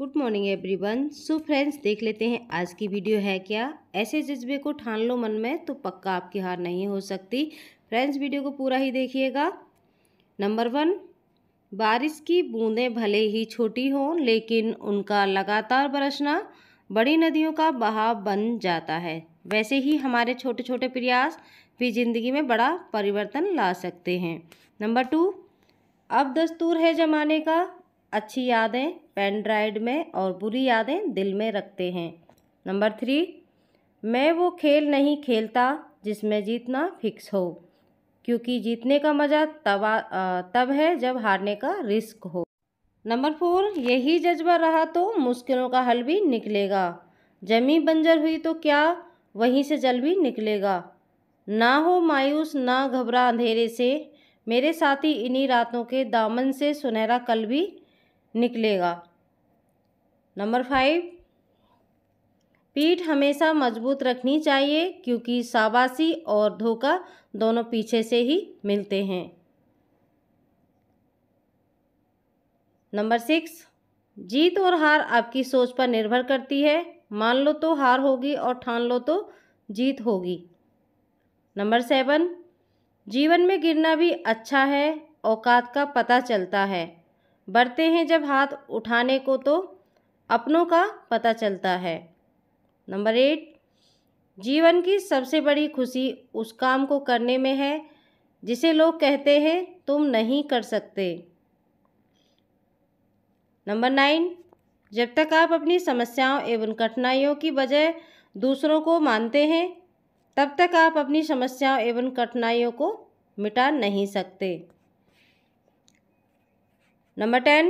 good morning everyone so friends देख लेते हैं आज की वीडियो है क्या ऐसे जज्बे को ठान लो मन में तो पक्का आपकी हार नहीं हो सकती फ्रेंड्स वीडियो को पूरा ही देखिएगा नंबर वन बारिश की बूंदें भले ही छोटी हों लेकिन उनका लगातार बरसना बड़ी नदियों का बहाव बन जाता है वैसे ही हमारे छोटे छोटे प्रयास भी ज़िंदगी में बड़ा परिवर्तन ला सकते हैं नंबर टू अब दस्तूर है ज़माने का अच्छी यादें पेन में और बुरी यादें दिल में रखते हैं नंबर थ्री मैं वो खेल नहीं खेलता जिसमें जीतना फिक्स हो क्योंकि जीतने का मज़ा तब तब है जब हारने का रिस्क हो नंबर फोर यही जज्बा रहा तो मुश्किलों का हल भी निकलेगा जमी बंजर हुई तो क्या वहीं से जल भी निकलेगा ना हो मायूस ना घबरा अंधेरे से मेरे साथी इन्हीं रातों के दामन से सुनहरा कल भी निकलेगा नंबर फाइव पीठ हमेशा मजबूत रखनी चाहिए क्योंकि शाबाशी और धोखा दोनों पीछे से ही मिलते हैं नंबर सिक्स जीत और हार आपकी सोच पर निर्भर करती है मान लो तो हार होगी और ठान लो तो जीत होगी नंबर सेवन जीवन में गिरना भी अच्छा है औकात का पता चलता है बढ़ते हैं जब हाथ उठाने को तो अपनों का पता चलता है नंबर एट जीवन की सबसे बड़ी खुशी उस काम को करने में है जिसे लोग कहते हैं तुम नहीं कर सकते नंबर नाइन जब तक आप अपनी समस्याओं एवं कठिनाइयों की बजाय दूसरों को मानते हैं तब तक आप अपनी समस्याओं एवं कठिनाइयों को मिटा नहीं सकते नंबर टेन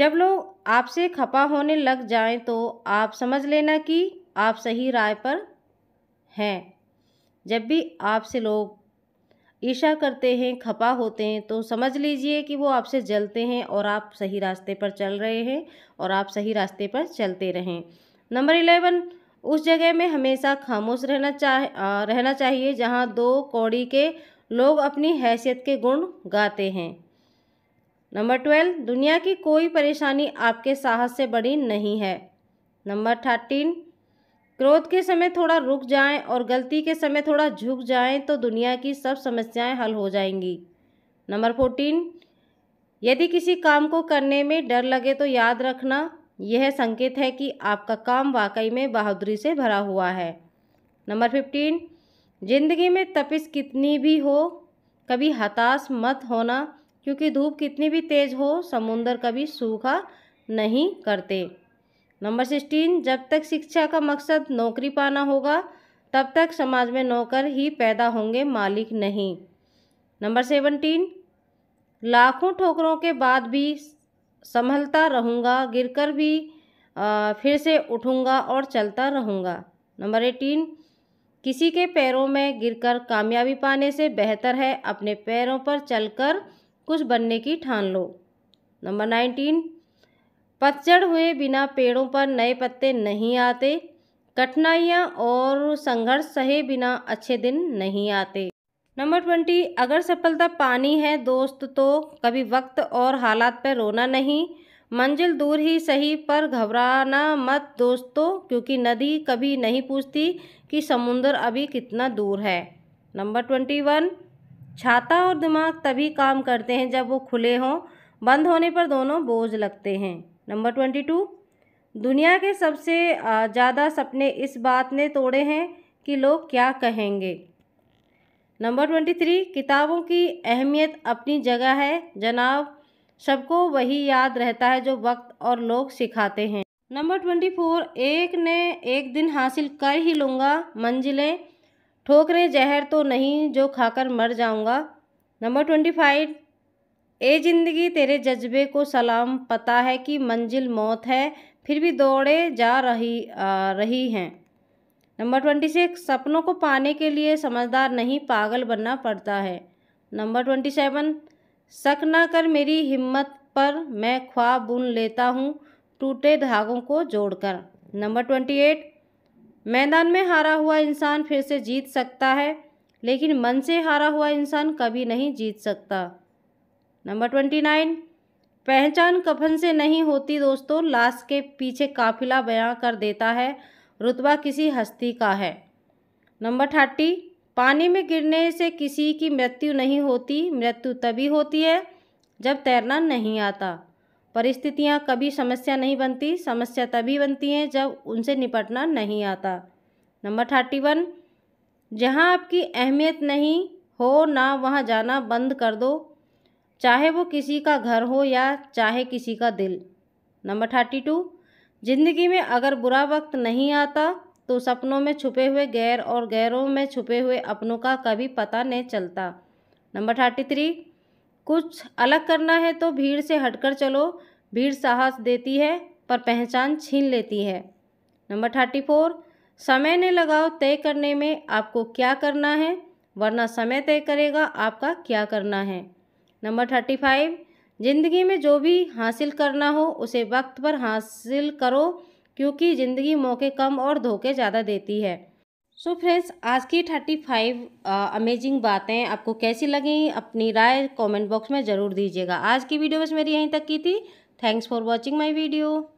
जब लोग आपसे खपा होने लग जाएं तो आप समझ लेना कि आप सही राय पर हैं जब भी आपसे लोग ईर्षा करते हैं खपा होते हैं तो समझ लीजिए कि वो आपसे जलते हैं और आप सही रास्ते पर चल रहे हैं और आप सही रास्ते पर चलते रहें नंबर इलेवन उस जगह में हमेशा खामोश रहना चाह रहना चाहिए जहाँ दो कौड़ी के लोग अपनी हैसियत के गुण गाते हैं नंबर ट्वेल्व दुनिया की कोई परेशानी आपके साहस से बड़ी नहीं है नंबर थर्टीन क्रोध के समय थोड़ा रुक जाएं और गलती के समय थोड़ा झुक जाएं तो दुनिया की सब समस्याएं हल हो जाएंगी नंबर फोर्टीन यदि किसी काम को करने में डर लगे तो याद रखना यह संकेत है कि आपका काम वाकई में बहादुरी से भरा हुआ है नंबर फिफ्टीन जिंदगी में तपिस कितनी भी हो कभी हताश मत होना क्योंकि धूप कितनी भी तेज़ हो समुंदर कभी सूखा नहीं करते नंबर सिक्सटीन जब तक शिक्षा का मकसद नौकरी पाना होगा तब तक समाज में नौकर ही पैदा होंगे मालिक नहीं नंबर सेवनटीन लाखों ठोकरों के बाद भी संभलता रहूँगा गिरकर भी आ, फिर से उठूँगा और चलता रहूँगा नंबर एटीन किसी के पैरों में गिरकर कामयाबी पाने से बेहतर है अपने पैरों पर चलकर कुछ बनने की ठान लो नंबर नाइनटीन पतझड़ हुए बिना पेड़ों पर नए पत्ते नहीं आते कठिनाइयाँ और संघर्ष सहे बिना अच्छे दिन नहीं आते नंबर ट्वेंटी अगर सफलता पानी है दोस्त तो कभी वक्त और हालात पर रोना नहीं मंजिल दूर ही सही पर घबराना मत दोस्तों क्योंकि नदी कभी नहीं पूछती कि समुंदर अभी कितना दूर है नंबर ट्वेंटी वन छाता और दिमाग तभी काम करते हैं जब वो खुले हों बंद होने पर दोनों बोझ लगते हैं नंबर ट्वेंटी टू दुनिया के सबसे ज़्यादा सपने इस बात ने तोड़े हैं कि लोग क्या कहेंगे नंबर ट्वेंटी थ्री किताबों की अहमियत अपनी जगह है जनाब सबको वही याद रहता है जो वक्त और लोग सिखाते हैं नंबर ट्वेंटी फोर एक ने एक दिन हासिल कर ही लूँगा मंजिलें ठोकरे जहर तो नहीं जो खाकर मर जाऊँगा नंबर ट्वेंटी फाइव ए जिंदगी तेरे जज्बे को सलाम पता है कि मंजिल मौत है फिर भी दौड़े जा रही आ, रही हैं नंबर ट्वेंटी सिक्स सपनों को पाने के लिए समझदार नहीं पागल बनना पड़ता है नंबर ट्वेंटी सेवन शक ना कर मेरी हिम्मत पर मैं ख्वाब बुन लेता हूँ टूटे धागों को जोड़कर नंबर ट्वेंटी एट मैदान में हारा हुआ इंसान फिर से जीत सकता है लेकिन मन से हारा हुआ इंसान कभी नहीं जीत सकता नंबर ट्वेंटी नाइन पहचान कफन से नहीं होती दोस्तों लाश के पीछे काफिला बयां कर देता है रुतबा किसी हस्ती का है नंबर थर्टी पानी में गिरने से किसी की मृत्यु नहीं होती मृत्यु तभी होती है जब तैरना नहीं आता परिस्थितियाँ कभी समस्या नहीं बनती समस्या तभी बनती हैं जब उनसे निपटना नहीं आता नंबर थर्टी वन जहाँ आपकी अहमियत नहीं हो ना वहाँ जाना बंद कर दो चाहे वो किसी का घर हो या चाहे किसी का दिल नंबर थर्टी टू ज़िंदगी में अगर बुरा वक्त नहीं आता तो सपनों में छुपे हुए गैर और गैरों में छुपे हुए अपनों का कभी पता नहीं चलता नंबर थर्टी थ्री कुछ अलग करना है तो भीड़ से हटकर चलो भीड़ साहस देती है पर पहचान छीन लेती है नंबर थर्टी फोर समय ने लगाओ तय करने में आपको क्या करना है वरना समय तय करेगा आपका क्या करना है नंबर थर्टी फाइव ज़िंदगी में जो भी हासिल करना हो उसे वक्त पर हासिल करो क्योंकि ज़िंदगी मौके कम और धोखे ज़्यादा देती है सो so फ्रेंड्स आज की थर्टी फाइव अमेजिंग बातें आपको कैसी लगी अपनी राय कमेंट बॉक्स में ज़रूर दीजिएगा आज की वीडियो बस मेरी यहीं तक की थी thanks for watching my video